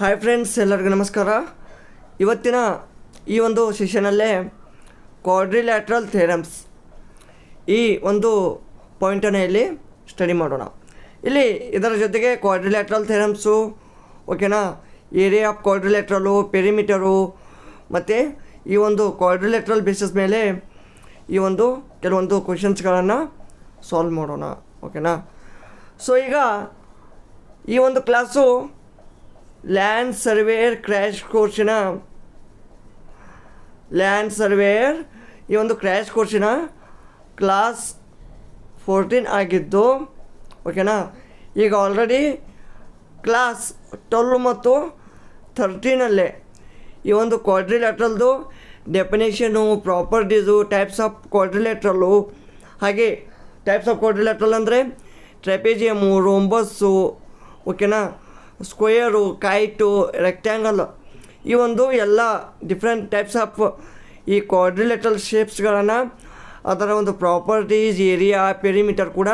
Hi friends ಎಲ್ಲರಿಗೂ ನಮಸ್ಕಾರ ಇವತ್ತಿನ ಈ ಒಂದು ಸೆಷನಲ್ಲೇ ಕ್ವಾಡ್ರಿಲ್ಯಾಟ್ರಲ್ ಥೆರಮ್ಸ್ ಈ ಒಂದು ಪಾಯಿಂಟನ್ನು ಇಲ್ಲಿ ಸ್ಟಡಿ ಮಾಡೋಣ ಇಲ್ಲಿ ಇದರ ಜೊತೆಗೆ ಕ್ವಾಡ್ರಿಲ್ಯಾಟ್ರಲ್ ಥೆರಮ್ಸು ಓಕೆನಾ ಏರಿಯಾ ಆಫ್ ಕ್ವಾಡ್ರಿಲ್ಯಾಟ್ರಲು ಪೆರಿಮೀಟರು ಮತ್ತು ಈ ಒಂದು ಕ್ವಾಡ್ರಿಲ್ಯಾಟ್ರಲ್ ಬೇಸಸ್ ಮೇಲೆ ಈ ಒಂದು ಕೆಲವೊಂದು ಕ್ವಶನ್ಸ್ಗಳನ್ನು ಸಾಲ್ವ್ ಮಾಡೋಣ ಓಕೆನಾ ಸೊ ಈಗ ಈ ಒಂದು ಕ್ಲಾಸು ಲ್ಯಾಂಡ್ ಸರ್ವೇಯರ್ ಕ್ರ್ಯಾಶ್ ಕೋರ್ಸಿನ ಲ್ಯಾಂಡ್ ಸರ್ವೇಯರ್ ಈ ಒಂದು ಕ್ರ್ಯಾಶ್ ಕೋರ್ಸಿನ ಕ್ಲಾಸ್ ಫೋರ್ಟೀನ್ ಆಗಿದ್ದು ಓಕೆನಾ ಈಗ ಆಲ್ರೆಡಿ ಕ್ಲಾಸ್ ಟ್ವೆಲ್ ಮತ್ತು ಥರ್ಟೀನಲ್ಲೇ ಈ ಒಂದು ಕ್ವಾಡ್ರಿಲ್ಯಾಟ್ರಲ್ದು definition properties types of quadrilateral ಹಾಗೆ ಟೈಪ್ಸ್ ಆಫ್ ಕ್ವಾಡ್ರಿಲ್ಯಾಟ್ರಲ್ ಅಂದರೆ ಟ್ರೆಪೇಜಿಯಮು ರೋಂಬಸ್ಸು ಓಕೆನಾ ಸ್ಕ್ವೇರು ಕೈಟು ರೆಕ್ಟ್ಯಾಂಗಲ್ ಈ ಒಂದು ಎಲ್ಲ ಡಿಫ್ರೆಂಟ್ ಟೈಪ್ಸ್ ಆಫ್ ಈ ಕ್ವಾಡ್ರಿಲೆಟಲ್ ಶೇಪ್ಸ್ಗಳನ್ನು ಅದರ ಒಂದು ಪ್ರಾಪರ್ಟೀಸ್ ಏರಿಯಾ ಪೆರಿಮೀಟರ್ ಕೂಡ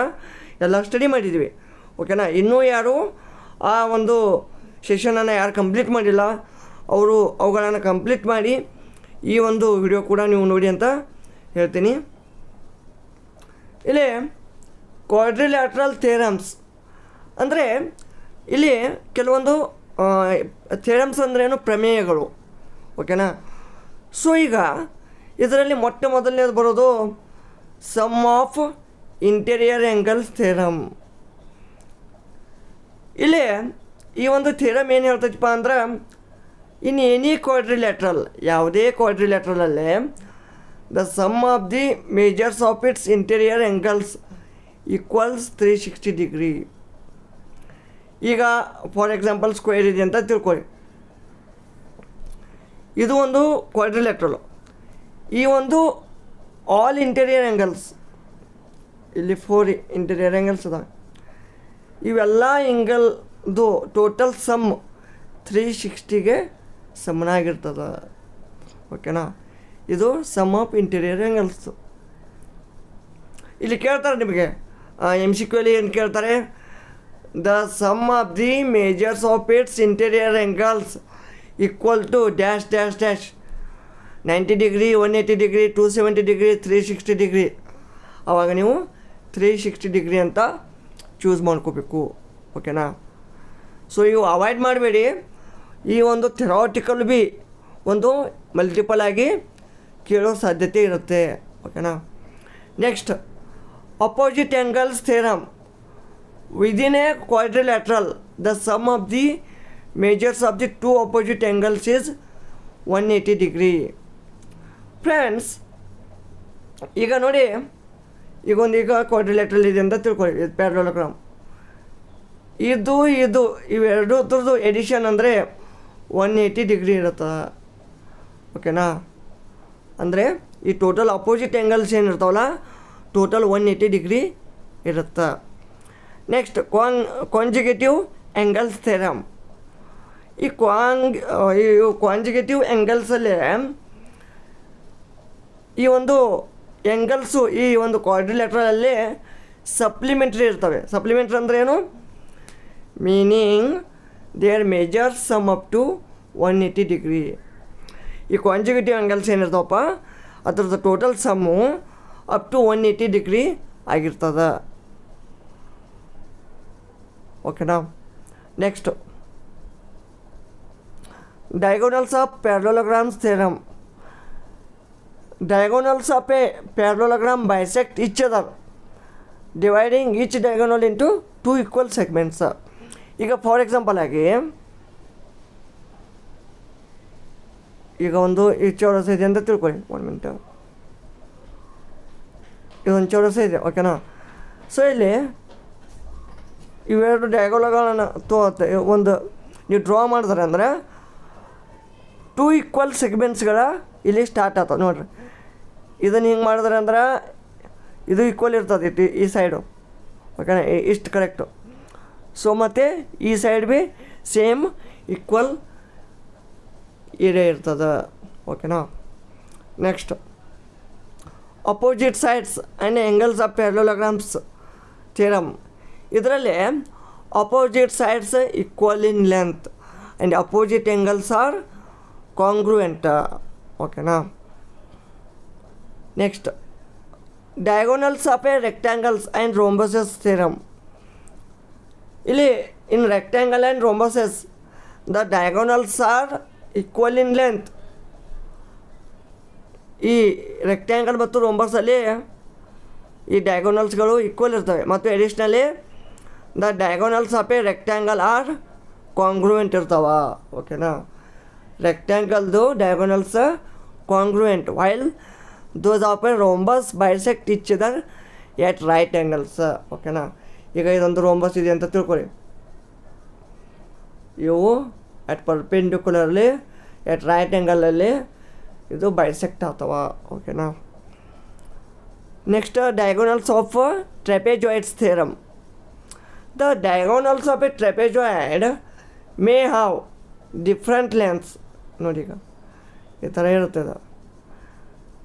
ಎಲ್ಲ ಸ್ಟಡಿ ಮಾಡಿದ್ವಿ ಓಕೆನಾ ಇನ್ನೂ ಯಾರು ಆ ಒಂದು ಸೆಷನನ್ನು ಯಾರು ಕಂಪ್ಲೀಟ್ ಮಾಡಿಲ್ಲ ಅವರು ಅವುಗಳನ್ನು ಕಂಪ್ಲೀಟ್ ಮಾಡಿ ಈ ಒಂದು ವಿಡಿಯೋ ಕೂಡ ನೀವು ನೋಡಿ ಅಂತ ಹೇಳ್ತೀನಿ ಇಲ್ಲಿ ಕ್ವಾಡ್ರಿಲ್ಯಾಟ್ರಲ್ ಥೇರಮ್ಸ್ ಅಂದರೆ ಇಲ್ಲಿ ಕೆಲವೊಂದು ಥಿಯರಮ್ಸ್ ಅಂದ್ರೇನು ಪ್ರಮೇಯಗಳು ಓಕೆನಾ ಸೊ ಈಗ ಇದರಲ್ಲಿ ಮೊಟ್ಟ ಮೊದಲನೇದು ಬರೋದು sum of interior angles theorem ಇಲ್ಲಿ ಈ ಒಂದು ಥಿಯರಮ್ ಏನು ಹೇಳ್ತೈತಿಪ್ಪ ಅಂದ್ರೆ ಇನ್ ಎನಿ ಲೆಟ್ರಲ್ ಯಾವುದೇ ಕ್ವಾಡ್ರಿಲ್ಯಾಟ್ರಲಲ್ಲೇ the sum of the measures of its interior angles equals three sixty degree ಈಗ ಫಾರ್ ಎಕ್ಸಾಂಪಲ್ ಸ್ಕ್ವೇರ್ ಇದೆ ಅಂತ ತಿಳ್ಕೊಳ್ಳಿ ಇದು ಒಂದು ಕ್ವಾಡ್ರಿಲೆಟ್ರಲು ಈ ಒಂದು ಆಲ್ ಇಂಟೀರಿಯರ್ ಆ್ಯಂಗಲ್ಸ್ ಇಲ್ಲಿ ಫೋರ್ ಇಂಟೀರಿಯರ್ ಆ್ಯಂಗಲ್ಸ್ ಅದಾವೆ ಇವೆಲ್ಲ ಎಂಗಲ್ದು ಟೋಟಲ್ ಸಮ್ ತ್ರೀ ಸಿಕ್ಸ್ಟಿಗೆ ಸಮನಾಗಿರ್ತದ ಓಕೆನಾ ಇದು ಸಮ್ ಆಫ್ ಇಂಟೀರಿಯರ್ ಆ್ಯಂಗಲ್ಸು ಇಲ್ಲಿ ಕೇಳ್ತಾರೆ ನಿಮಗೆ ಎಮ್ ಸಿ ಕ್ಯೂಲಿ ಏನು ಕೇಳ್ತಾರೆ the sum of the measures of its interior angles equal to dash dash dash 90 degree 180 degree 270 degree 360 degree ಅವಾಗ ನೀವು ತ್ರೀ ಸಿಕ್ಸ್ಟಿ ಡಿಗ್ರಿ ಅಂತ ಚೂಸ್ ಮಾಡ್ಕೋಬೇಕು ಓಕೆನಾ ಸೊ ಇವು ಅವಾಯ್ಡ್ ಮಾಡಬೇಡಿ ಈ ಒಂದು ಥೆರಾಟಿಕಲ್ ಬಿ ಒಂದು ಮಲ್ಟಿಪಲ್ ಆಗಿ ಕೇಳೋ ಸಾಧ್ಯತೆ ಇರುತ್ತೆ ಓಕೆನಾ next opposite angles theorem within a quadrilateral the sum of the measures of the two opposite angles is 180 degree friends ಈಗ ನೋಡಿ ಈಗೊಂದು ಈಗ ಕ್ವಾಡ್ರಿಲ್ಯಾಟ್ರಲ್ ಇದೆ ಅಂತ ತಿಳ್ಕೊಳ್ಳಿ ಪ್ಯಾರಲೋಗ್ರಾಮ್ ಇದು ಇದು ಇವೆರಡು ಎಡಿಷನ್ ಅಂದರೆ ಒನ್ ಏಯ್ಟಿ ಡಿಗ್ರಿ ಇರುತ್ತೆ ಓಕೆನಾ ಅಂದರೆ ಈ ಟೋಟಲ್ ಅಪೋಸಿಟ್ ಆ್ಯಂಗಲ್ಸ್ ಏನಿರ್ತಾವಲ್ಲ ಟೋಟಲ್ ಒನ್ ಏಯ್ಟಿ ಡಿಗ್ರಿ ಇರುತ್ತೆ next con consecutive angles theorem ಈ ಕ್ವಾಂಗ್ ಈ ಕ್ವಾಂಜಿಗೇಟಿವ್ ಆ್ಯಂಗಲ್ಸಲ್ಲಿ ಈ ಒಂದು ಎಂಗಲ್ಸು ಈ ಒಂದು ಕ್ವಾಡ್ರಿಲೆಟ್ರಲ್ಲಿ ಸಪ್ಲಿಮೆಂಟ್ರಿ ಇರ್ತವೆ ಸಪ್ಲಿಮೆಂಟ್ರಿ ಅಂದ್ರೆ ಏನು meaning they are measure sum up to one eighty degree ಈ ಕ್ವಾಂಜಿಗೇಟಿವ್ ಆ್ಯಂಗಲ್ಸ್ ಏನಿರ್ತಾವಪ್ಪ ಅದ್ರದ್ದು total sum up to one eighty degree ಆಗಿರ್ತದೆ ఓకేనా next diagonals of parallelograms theorem diagonals of a parallelogram bisect each other dividing each diagonal into two equal segments ಈಗ for example ಆಗಿ ಈಗ ಒಂದು ಈ ಚೌರಸ ಇದೆ ಅಂತ ತಿಳ್ಕೊಳ್ಳಿ ಒನ್ ಮಿನಿಟ್ ಇದೊಂದು ಚೌರಸ ಇದೆ ಓಕೆನಾ ಸೊ ಇಲ್ಲಿ ಇವೆರಡು ಡಯಾಗೋಲಗಳನ್ನು ತೋತೆ ಒಂದು ನೀವು ಡ್ರಾ ಮಾಡಿದ್ರೆ ಅಂದ್ರೆ ಟೂ ಈಕ್ವಲ್ ಸೆಗ್ಮೆಂಟ್ಸ್ಗಳ ಇಲ್ಲಿ ಸ್ಟಾರ್ಟ್ ಆಗ್ತದೆ ನೋಡ್ರಿ ಇದನ್ನು ಹಿಂಗೆ ಮಾಡಿದ್ರೆ ಅಂದ್ರೆ ಇದು ಈಕ್ವಲ್ ಇರ್ತದೆ ಇಟ್ಟು ಈ ಸೈಡು ಓಕೆನಾ ಇಷ್ಟು ಕರೆಕ್ಟು ಸೊ ಮತ್ತು ಈ ಸೈಡ್ ಭೀ ಸೇಮ್ ಈಕ್ವಲ್ ಏರಿಯಾ ಇರ್ತದೆ ಓಕೆನಾ next opposite sides and angles of parallelograms theorem ಇದರಲ್ಲಿ opposite sides equal in length and opposite angles are congruent ಓಕೆನಾ next diagonals of a rectangles and rhombuses theorem ಇಲ್ಲಿ in rectangle and rhombuses the diagonals are equal in length ಈ rectangle ಮತ್ತು ರೋಂಬಸಲ್ಲಿ ಈ ಡಯಾಗೋನಲ್ಸ್ಗಳು equal ಇರ್ತವೆ ಮತ್ತು additionally the diagonals of a rectangle are congruent ಇರ್ತಾವ ಓಕೆನಾ ರೆಕ್ಟ್ಯಾಂಗಲ್ದು diagonals congruent while those of a rhombus bisect each at right angles ಓಕೆನಾ ಈಗ ಇದೊಂದು ರೋಂಬಸ್ ಇದೆ ಅಂತ ತಿಳ್ಕೊಳ್ಳಿ ಇವು ಅಟ್ ಪರ್ಪೆಂಡಿಕ್ಯುಲರ್ಲಿ ಎಟ್ ರೈಟ್ ಆ್ಯಂಗಲಲ್ಲಿ ಇದು ಬೈಸೆಕ್ಟ್ ಆಗ್ತವ ಓಕೆನಾ next diagonals of trapezoids theorem The diagonals of a trapezoid may have different lengths. ನೋಡಿ ಈಗ ಈ ಥರ ಇರುತ್ತೆ ಅದು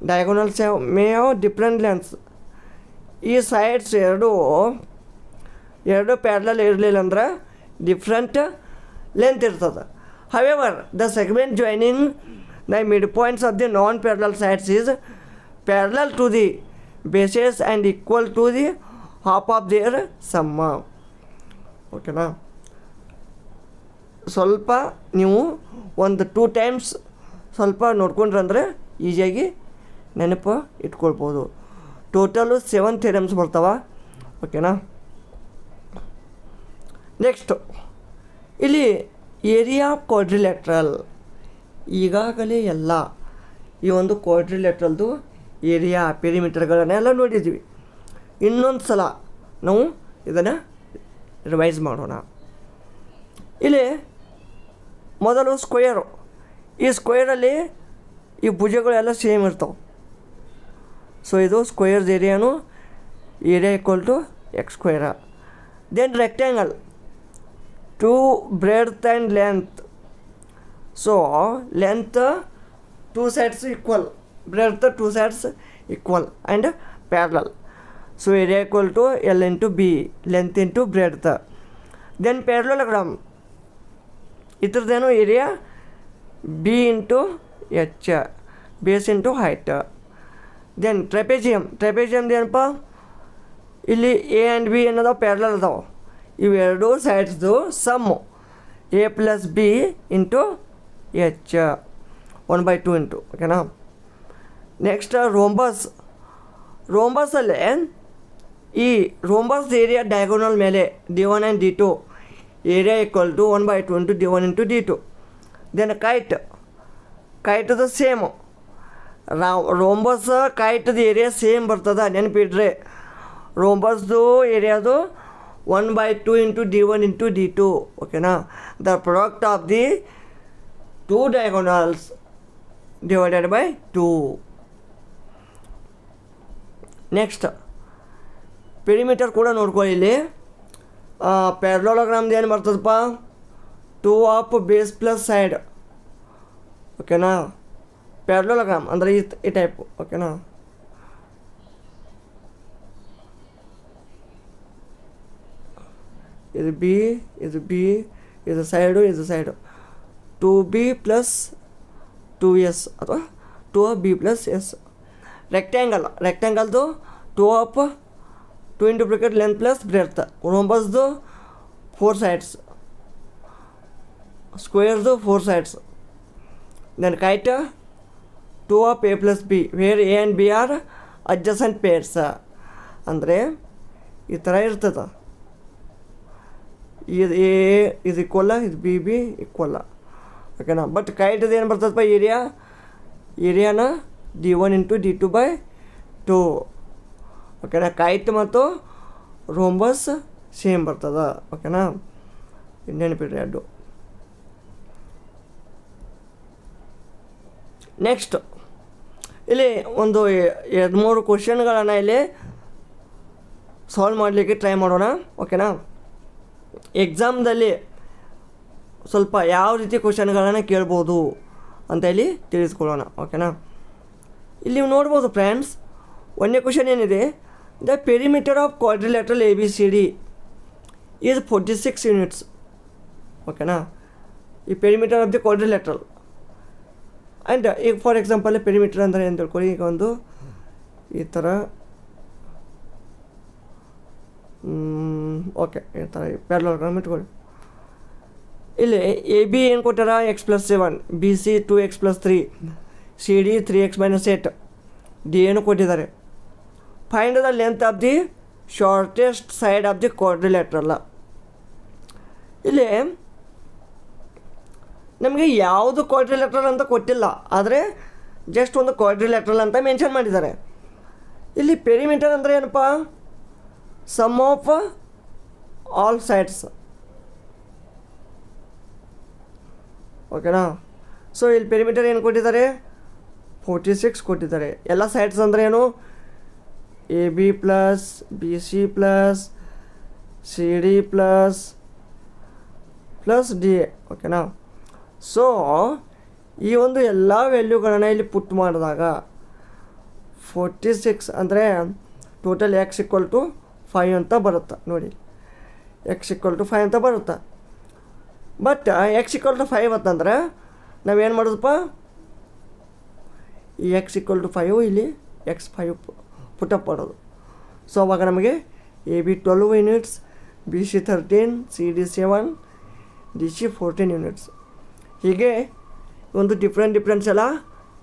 ಡಯಾಗೋನಲ್ಸ್ ಯಾವ ಮೇ ಯಾವ ಡಿಫ್ರೆಂಟ್ ಲೆನ್ಸ್ ಈ ಸೈಡ್ಸ್ ಎರಡು ಎರಡು ಪ್ಯಾರ್ಲಲ್ ಇರಲಿಲ್ಲ ಅಂದ್ರೆ ಡಿಫ್ರೆಂಟ್ ಲೆಂತ್ ಇರ್ತದೆ however the segment joining the mid points of the non parallel sides is parallel to the bases and equal to the half of their sum ಓಕೆನಾ ಸ್ವಲ್ಪ ನೀವು ಒಂದು ಟೂ ಟೈಮ್ಸ್ ಸ್ವಲ್ಪ ನೋಡ್ಕೊಂಡ್ರಂದ್ರೆ ಈಸಿಯಾಗಿ ನೆನಪು ಇಟ್ಕೊಳ್ಬೋದು ಟೋಟಲು ಸೆವೆನ್ ಥಿಯರಮ್ಸ್ ಬರ್ತಾವ ಓಕೆನಾ ನೆಕ್ಸ್ಟು ಇಲ್ಲಿ ಏರಿಯಾ ಕ್ವಾಡ್ರಿಲೆಟ್ರಲ್ ಈಗಾಗಲೇ ಎಲ್ಲ ಈ ಒಂದು ಕ್ವಾಡ್ರಿಲೆಟ್ರಲ್ದು ಏರಿಯಾ ಪೆರಿಮೀಟರ್ಗಳನ್ನೆಲ್ಲ ನೋಡಿದ್ದೀವಿ ಇನ್ನೊಂದು ಸಲ ನಾವು ಇದನ್ನು ರಿವೈಸ್ ಮಾಡೋಣ ಇಲ್ಲಿ ಮೊದಲು ಸ್ಕ್ವೇರು ಈ ಸ್ಕ್ವೇರಲ್ಲಿ ಈ ಭುಜಗಳೆಲ್ಲ ಸೇಮ್ ಇರ್ತವೆ ಸೊ ಇದು ಸ್ಕ್ವೇರ್ಸ್ ಏರಿಯಾನು area equal to X square then rectangle two breadth and length so length two sides equal breadth two sides equal and parallel so So area equal to L B length length into breadth. Then parallelogram. ಇದರದ್ದೇನು area B into H base into height then trapezium ಟ್ರೈಪೇಜಿಯಮ್ದು ಏನಪ್ಪ ಇಲ್ಲಿ A and B ಏನದಾವ parallel ಅದಾವ ಇವೆರಡು ಸೈಡ್ಸ್ದು sum A plus B into H one by two into ಓಕೆನಾ next rhombus ರೋಂಬಸಲ್ಲೇ ಈ ರೋಂಬಸ್ ಏರಿಯಾ ಡಯಾಗೋನಲ್ ಮೇಲೆ D one and D two area equal to one by two into D one into D two then kite the same ರಾ rhombus ಕೈಟದ area same ಬರ್ತದೆ ನೆನಪಿಡ್ರಿ ರೋಂಬಸ್ದು ಏರಿಯಾದು one by two into D one into D two ಓಕೆನಾ the product of the two diagonals divided by two next perimeter ಕೂಡ ನೋಡ್ಕೊಳ್ಳಿ ಇಲ್ಲಿ ಪ್ಯಾರ್ಲೋಲಗ್ರಾಮ್ದು ಏನು ಬರ್ತದಪ್ಪ two of base plus side ಓಕೆನಾ ಪ್ಯಾರ್ಲೋಲಗ್ರಾಮ್ ಅಂದರೆ ಈ ಈ ಟೈಪ್ ಓಕೆನಾ ಇದು ಬಿ ಇದು ಬಿ ಇದು ಸೈಡು ಇದು side two B plus two S ಅಥವಾ two B plus S rectangle ರೆಕ್ಟ್ಯಾಂಗಲ್ದು two up two into bracket length plus breadth और ಫೋರ್ बस दो four sides squares the four sides. Then kite 2 of a plus b where a and b are adjacent pairs. ಅಂದರೆ ಈ ಥರ ಇರ್ತದ ಇದು A ಇದು ಇಕ್ವಲ್ಲ ಇದು ಬಿ ಬಿ ಇಕ್ವಲ್ಲ ಓಕೆನಾ ಬಟ್ ಕೈಟದು ಏನು ಬರ್ತದಪ್ಪ ಏರಿಯಾ ಏರಿಯಾನ D one into D two by two ಓಕೆನಾ ಕಾಯಿತ್ ಮತ್ತು ರೋಂಬಸ್ ಸೇಮ್ ಬರ್ತದ ಓಕೆನಾ ನೆನಪಿಡ್ರಿ ಎರಡು ನೆಕ್ಸ್ಟ್ ಇಲ್ಲಿ ಒಂದು ಎರಡು ಮೂರು ಕ್ವಶನ್ಗಳನ್ನು ಇಲ್ಲಿ ಸಾಲ್ವ್ ಮಾಡಲಿಕ್ಕೆ ಟ್ರೈ ಮಾಡೋಣ ಓಕೆನಾ ಎಕ್ಸಾಮ್ದಲ್ಲಿ ಸ್ವಲ್ಪ ಯಾವ ರೀತಿ ಕ್ವಶನ್ಗಳನ್ನು ಕೇಳ್ಬೋದು ಅಂತ ಇಲ್ಲಿ ತಿಳಿಸ್ಕೊಳ್ಳೋಣ ಓಕೆನಾ ಇಲ್ಲಿ ನೀವು ನೋಡ್ಬೋದು ಫ್ರೆಂಡ್ಸ್ ಒಂದೇ ಕ್ವಶನ್ ಏನಿದೆ the of quadri A B C D is forty six units ಓಕೆನಾ ಈ the of of the quadrilateral. And ಈಗ ಫಾರ್ ಎಕ್ಸಾಂಪಲ್ ಪೆರಿಮೀಟರ್ ಅಂದರೆ ಏನು ತಿಳ್ಕೊಡಿ ಈಗ ಒಂದು ಈ ಥರ ಓಕೆ ಈ ಥರ ಪ್ಯಾರಲೋಗ್ರಾಮ್ ಇಟ್ಕೊಳ್ಳಿ ಇಲ್ಲೇ ಎ ಬಿ ಏನು ಕೊಟ್ಟಾರ X plus seven B C two X plus three C D three X minus eight D ಏನು ಕೊಟ್ಟಿದ್ದಾರೆ find length of the shortest side of the the quadrilateral ಇಲ್ಲಿ ನಮಗೆ ಯಾವುದು ಕ್ವಾಡ್ರಿಲ್ಯಾಟ್ರಲ್ ಅಂತ ಕೊಟ್ಟಿಲ್ಲ ಆದರೆ ಜಸ್ಟ್ ಒಂದು ಕ್ವಾಡ್ರಿಲ್ಯಾಟ್ರಲ್ ಅಂತ ಮೆನ್ಷನ್ ಮಾಡಿದ್ದಾರೆ ಇಲ್ಲಿ ಪೆರಿಮೀಟರ್ ಅಂದರೆ ಏನಪ್ಪ ಸಮ್ ಆಫ್ ಆಲ್ ಸೈಡ್ಸ್ ಓಕೆನಾ ಸೊ ಇಲ್ಲಿ ಪೆರಿಮೀಟರ್ ಏನು ಕೊಟ್ಟಿದ್ದಾರೆ ಫೋರ್ಟಿ ಸಿಕ್ಸ್ ಕೊಟ್ಟಿದ್ದಾರೆ ಎಲ್ಲ ಸೈಡ್ಸ್ ಅಂದರೆ ಏನು A B plus B C plus C D plus plus D A ಓಕೆನಾ ಸೊ ಈ ಒಂದು ಎಲ್ಲ ವ್ಯಾಲ್ಯೂಗಳನ್ನು ಇಲ್ಲಿ ಪುಟ್ ಮಾಡಿದಾಗ ಫೋರ್ಟಿ ಸಿಕ್ಸ್ ಅಂದರೆ total X equal to five ಅಂತ ಬರುತ್ತೆ ನೋಡಿ ಎಕ್ಸ್ ಇಕ್ವಲ್ ಟು ಫೈವ್ ಅಂತ ಬರುತ್ತೆ but X equal to five ಅಂತಂದ್ರೆ ನಾವೇನು ಮಾಡೋದಪ್ಪ ಈ ಎಕ್ಸ್ ಇಕ್ವಲ್ ಟು ಫೈವ್ ಇಲ್ಲಿ ಎಕ್ಸ್ ಫೈವ್ ಪುಟಪ್ ಮಾಡೋದು ಸೊ ಅವಾಗ ನಮಗೆ A B twelve units B C thirteen C D seven D C fourteen units ಹೀಗೆ ಒಂದು ಡಿಫ್ರೆಂಟ್ ಡಿಫ್ರೆನ್ಸ್ ಎಲ್ಲ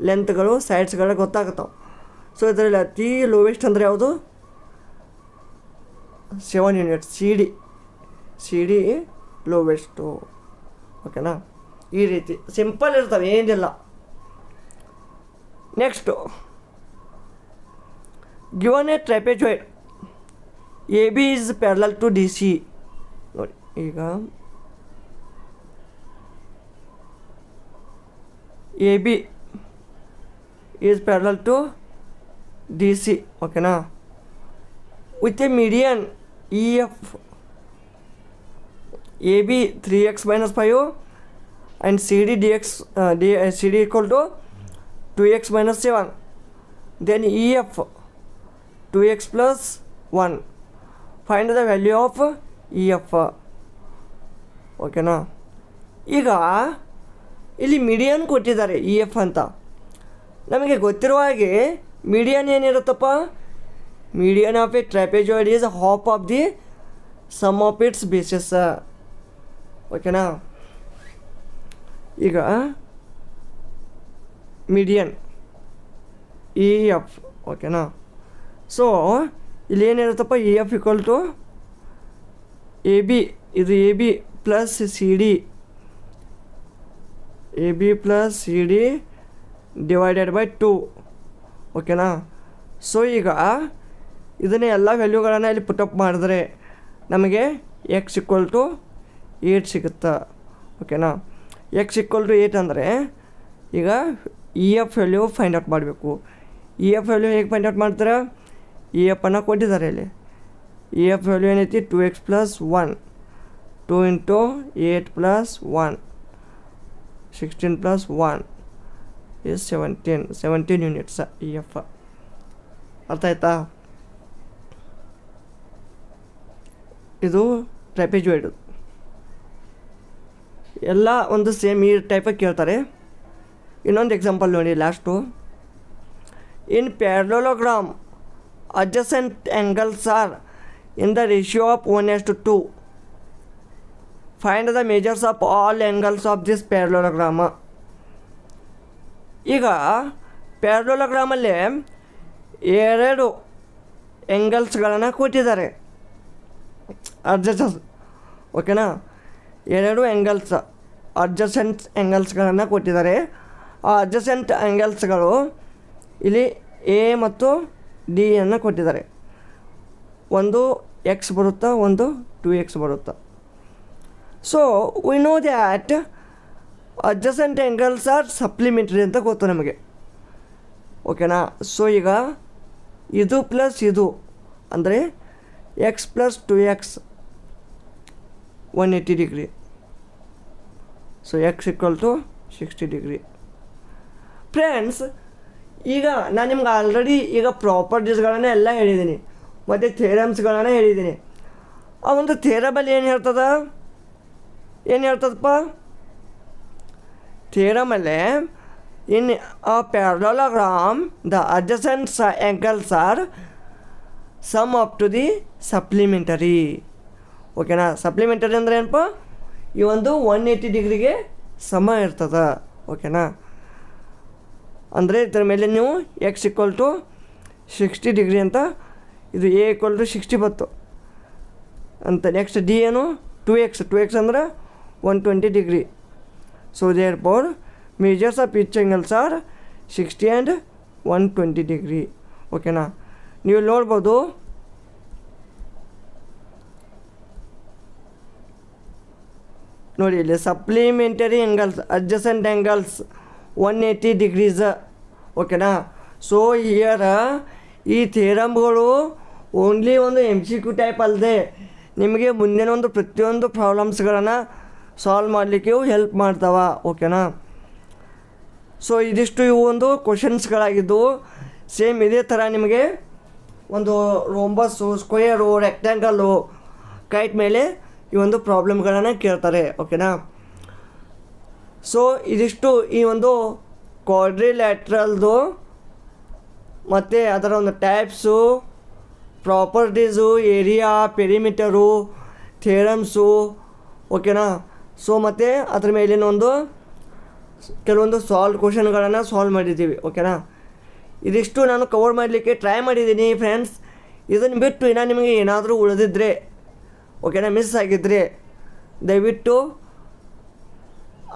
ಲೆಂತ್ಗಳು ಸೈಡ್ಸ್ಗಳು ಗೊತ್ತಾಗುತ್ತವೆ ಸೊ ಇದರಲ್ಲಿ ಅತಿ ಲೋವೆಸ್ಟ್ ಅಂದರೆ ಯಾವುದು seven units C D C D lowest ಓಕೆನಾ ಈ ರೀತಿ ಸಿಂಪಲ್ ಇರ್ತವೆ ಏನಿಲ್ಲ next Given a trapezoid, AB is parallel to DC. here AB is parallel to DC. Okay, now with a median EF AB 3x minus 5 and CD dx uh, D, uh, CD equal to 2x minus 7 then EF 2x plus 1 find the value of EF ಓಕೆನಾ ಈಗ ಇಲ್ಲಿ median ಕೊಟ್ಟಿದ್ದಾರೆ E e F ಅಂತ ನಮಗೆ ಗೊತ್ತಿರುವ ಹಾಗೆ median ಏನಿರುತ್ತಪ್ಪ median of a trapezoid is half of the sum of its bases ಓಕೆನಾ ಈಗ ಮೀಡಿಯನ್ ಇ ಎಫ್ ಓಕೆನಾ ಸೊ ಇಲ್ಲಿ ಏನಿರುತ್ತಪ್ಪ A F equal to A B ಇದು A B plus C D A B plus C D divided by two ಓಕೆನಾ so ಈಗ ಇದನ್ನೇ ಎಲ್ಲ ವ್ಯಾಲ್ಯೂಗಳನ್ನು ಇಲ್ಲಿ ಪುಟಪ್ ಮಾಡಿದ್ರೆ ನಮಗೆ ಎಕ್ಸ್ ಇಕ್ವಲ್ ಟು ಏಟ್ ಸಿಗುತ್ತಾ ಓಕೆನಾ ಎಕ್ಸ್ ಇಕ್ವಲ್ ಟು ಏಟ್ ಅಂದರೆ ಈಗ E F value find out ಮಾಡಬೇಕು ಇ ಎಫ್ ವ್ಯಾಲ್ಯೂ ಹೇಗೆ ಫೈಂಡ್ ಔಟ್ ಮಾಡ್ತಾರೆ ಎಫ್ e ಅನ್ನ ಕೊಟ್ಟಿದ್ದಾರೆ ಇಲ್ಲಿ ಇ ಎಫ್ ವ್ಯಾಲ್ಯೂ ಏನೈತಿ two X plus one two into eight plus one sixteen plus one is seventeen seventeen units E F ಅರ್ಥ ಆಯ್ತಾ ಇದು ಟ್ರೆಪಿಜೋಯ್ಡ್ ಎಲ್ಲ ಒಂದು ಸೇಮ್ ಈ ಟೈಪಾಗಿ ಕೇಳ್ತಾರೆ ಇನ್ನೊಂದು ಎಕ್ಸಾಂಪಲ್ ನೋಡಿ last in parallelogram adjacent angles are in the ratio of 1 to to 2. Find the measures of all angles of this parallelogram. ಈಗ ಪ್ಯಾರಲೋಗ್ರಾಮಲ್ಲಿ ಎರಡು ಎಂಗಲ್ಸ್ಗಳನ್ನು ಕೊಟ್ಟಿದ್ದಾರೆ ಅಡ್ಜಸಸ್ ಓಕೆನಾ ಎರಡು ಎಂಗಲ್ಸ್ ಅಡ್ಜಸೆಂಟ್ ಎಂಗಲ್ಸ್ಗಳನ್ನು ಕೊಟ್ಟಿದ್ದಾರೆ ಆ ಅಡ್ಜಸೆಂಟ್ ಎಂಗಲ್ಸ್ಗಳು ಇಲ್ಲಿ ಎ ಮತ್ತು ಡಿಯನ್ನು ಕೊಟ್ಟಿದ್ದಾರೆ ಒಂದು ಎಕ್ಸ್ ಬರುತ್ತಾ ಒಂದು ಟು ಎಕ್ಸ್ ಬರುತ್ತಾ so we know that adjacent angles are supplementary ಅಂತ ಗೊತ್ತು ನಮಗೆ ಓಕೆನಾ ಸೊ ಈಗ ಇದು ಪ್ಲಸ್ ಇದು ಅಂದರೆ x plus two x one eighty degree so x equal to sixty degree friends ಈಗ ನಾನು ನಿಮ್ಗೆ ಆಲ್ರೆಡಿ ಈಗ ಪ್ರಾಪರ್ಟೀಸ್ಗಳನ್ನೇ ಎಲ್ಲ ಹೇಳಿದ್ದೀನಿ ಮತ್ತು ಥೇರಮ್ಸ್ಗಳನ್ನೇ ಹೇಳಿದ್ದೀನಿ ಆ ಒಂದು ಥೇರಮಲ್ಲಿ ಏನು ಹೇಳ್ತದ ಏನು ಹೇಳ್ತದಪ್ಪ ಥೇರಮಲ್ಲಿ in a parallelogram the adjacent ಸ angles are sum up to the supplementary ಓಕೆನಾ ಸಪ್ಲಿಮೆಂಟರಿ ಅಂದರೆ ಏನಪ್ಪ ಈ ಒಂದು ಒನ್ ಏಯ್ಟಿ ಡಿಗ್ರಿಗೆ ಸಮ ಇರ್ತದ ಓಕೆನಾ ಅಂದರೆ ಇದರ ಮೇಲೆ ನೀವು x equal to sixty degree ಅಂತ ಇದು ಎ ಈಕ್ವಲ್ ಟು ಸಿಕ್ಸ್ಟಿ ಬತ್ತು ಅಂತ ನೆಕ್ಸ್ಟ್ ಡಿ ಏನು ಟು ಎಕ್ಸ್ ಟು ಎಕ್ಸ್ ಅಂದರೆ one twenty degree so there four measures of pitch angles are sixty and one twenty degree ಓಕೆನಾ ನೀವು ನೋಡ್ಬೋದು ನೋಡಿ ಇಲ್ಲಿ supplementary angles adjacent angles 180 degrees ಓಕೆನಾ ಸೊ ಹಿಯರ್ ಈ ಥೇರಮ್ಗಳು ಓನ್ಲಿ ಒಂದು ಎಮ್ ಸಿ ಕ್ಯೂ ಟೈಪ್ ಅಲ್ಲದೆ ನಿಮಗೆ ಮುಂದಿನ ಒಂದು ಪ್ರತಿಯೊಂದು ಪ್ರಾಬ್ಲಮ್ಸ್ಗಳನ್ನು ಸಾಲ್ವ್ ಮಾಡಲಿಕ್ಕೆ ಹೆಲ್ಪ್ ಮಾಡ್ತಾವ ಓಕೆನಾ ಸೊ ಇದಿಷ್ಟು ಇವು ಒಂದು ಕ್ವಶನ್ಸ್ಗಳಾಗಿದ್ದವು ಸೇಮ್ ಇದೇ ಥರ ನಿಮಗೆ ಒಂದು ರೋಂಬಸ್ಸು ಸ್ಕ್ವೇರು ರೆಕ್ಟ್ಯಾಂಗಲ್ಲು ಕೈಟ್ ಮೇಲೆ ಈ ಒಂದು ಪ್ರಾಬ್ಲಮ್ಗಳನ್ನು ಕೇಳ್ತಾರೆ ಓಕೆನಾ ಸೊ ಇದಿಷ್ಟು ಈ ಒಂದು ಕ್ವಾಡ್ರಿಲ್ಯಾಟ್ರಲ್ದು ಮತ್ತು ಅದರ ಒಂದು ಟ್ಯಾಪ್ಸು ಪ್ರಾಪರ್ಟೀಸು ಏರಿಯಾ ಪೆರಿಮೀಟರು ಥೇರಮ್ಸು ಓಕೆನಾ ಸೊ ಮತ್ತು ಅದ್ರ ಮೇಲಿನ ಒಂದು ಕೆಲವೊಂದು ಸಾಲ್ವ್ ಕ್ವಶನ್ಗಳನ್ನು ಸಾಲ್ವ್ ಮಾಡಿದ್ದೀವಿ ಓಕೆನಾ ಇದಿಷ್ಟು ನಾನು ಕವರ್ ಮಾಡಲಿಕ್ಕೆ ಟ್ರೈ ಮಾಡಿದ್ದೀನಿ ಫ್ರೆಂಡ್ಸ್ ಇದನ್ನು ಬಿಟ್ಟು ಇನ್ನೂ ನಿಮಗೆ ಏನಾದರೂ ಉಳಿದಿದ್ದರೆ ಓಕೆನಾ ಮಿಸ್ ಆಗಿದ್ದರೆ ದಯವಿಟ್ಟು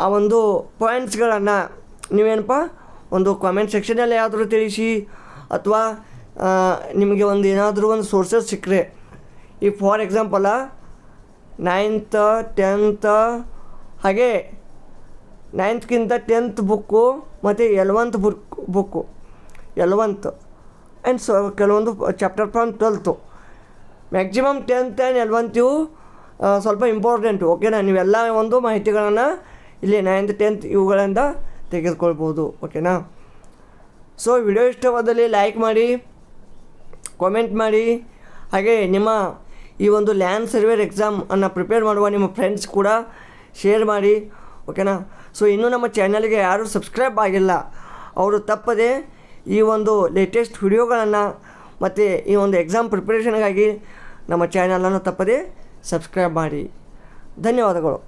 ಆ ಒಂದು ಪಾಯಿಂಟ್ಸ್ಗಳನ್ನು ನೀವೇನಪ್ಪ ಒಂದು ಕಾಮೆಂಟ್ ಸೆಕ್ಷನಲ್ಲಿ ಯಾವ್ದಾದ್ರು ತಿಳಿಸಿ ಅಥವಾ ನಿಮಗೆ ಒಂದು ಏನಾದರೂ ಒಂದು ಸೋರ್ಸಸ್ ಸಿಕ್ಕರೆ ಈ ಫಾರ್ ಎಕ್ಸಾಂಪಲ ನೈನ್ತ್ ಟೆಂತ್ ಹಾಗೆ ನೈನ್ತ್ಗಿಂತ ಟೆಂತ್ ಬುಕ್ಕು ಮತ್ತು eleventh book book eleventh and so ಕೆಲವೊಂದು chapter from twelfth maximum tenth and eleventh ಇವು ಸ್ವಲ್ಪ ಇಂಪಾರ್ಟೆಂಟು ಓಕೆನಾ ನೀವೆಲ್ಲ ಒಂದು ಮಾಹಿತಿಗಳನ್ನು ಇಲ್ಲಿ ನೈನ್ತ್ ಟೆಂತ್ ಇವುಗಳಿಂದ ತೆಗೆದುಕೊಳ್ಬೋದು ಓಕೆನಾ ಸೊ ವಿಡಿಯೋ ಇಷ್ಟವಾದಲ್ಲಿ ಲೈಕ್ ಮಾಡಿ ಕಾಮೆಂಟ್ ಮಾಡಿ ಹಾಗೆ ನಿಮ್ಮ ಈ ಒಂದು ಲ್ಯಾಂಡ್ ಸರ್ವೇರ್ ಅನ್ನು ಪ್ರಿಪೇರ್ ಮಾಡುವ ನಿಮ್ಮ ಫ್ರೆಂಡ್ಸ್ ಕೂಡ ಶೇರ್ ಮಾಡಿ ಓಕೆನಾ ಸೊ ಇನ್ನೂ ನಮ್ಮ ಚಾನಲ್ಗೆ ಯಾರೂ ಸಬ್ಸ್ಕ್ರೈಬ್ ಆಗಿಲ್ಲ ಅವರು ತಪ್ಪದೆ ಈ ಒಂದು ಲೇಟೆಸ್ಟ್ ವಿಡಿಯೋಗಳನ್ನು ಮತ್ತು ಈ ಒಂದು ಎಕ್ಸಾಮ್ ಪ್ರಿಪ್ರೇಷನ್ಗಾಗಿ ನಮ್ಮ ಚಾನಲನ್ನು ತಪ್ಪದೆ ಸಬ್ಸ್ಕ್ರೈಬ್ ಮಾಡಿ ಧನ್ಯವಾದಗಳು